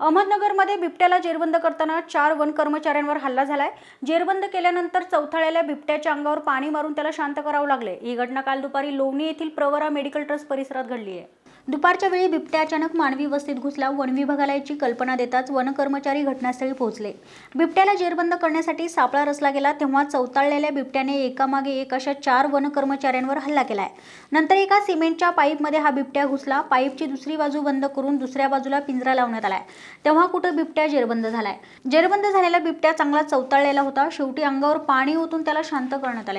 अहमदनगरमध्ये बिबट्याला जेरबंद करताना चार वन कर्मचाऱ्यांवर हल्ला झालाय जेरबंद केल्यानंतर चौथाळ्याला बिबट्याच्या अंगावर पाणी मारून त्याला शांत करावं लागले ही घटना काल दुपारी लोणी येथील प्रवरा मेडिकल ट्रस्ट परिसरात घडली आहे दुपारच्या वेळी बिबट्या अचानक मानवी वस्तीत घुसला वन विभागाला कल्पना देताच वन कर्मचारी घटनास्थळी पोहोचले बिबट्याला जेरबंद करण्यासाठी सापळा रचला गेला तेव्हा चौताळलेल्या बिबट्याने एकामागे एक अशा चार वन कर्मचाऱ्यांवर हल्ला केलाय नंतर एका सिमेंटच्या पाईपमध्ये हा बिबट्या घुसला पाईपची दुसरी बाजू बंद करून दुसऱ्या बाजूला पिंजरा लावण्यात आलाय तेव्हा कुठं बिबट्या जेरबंद झालाय जेरबंद झालेला बिबट्या चांगला चौताळलेला होता शेवटी अंगावर पाणी ओतून त्याला शांत करण्यात आलंय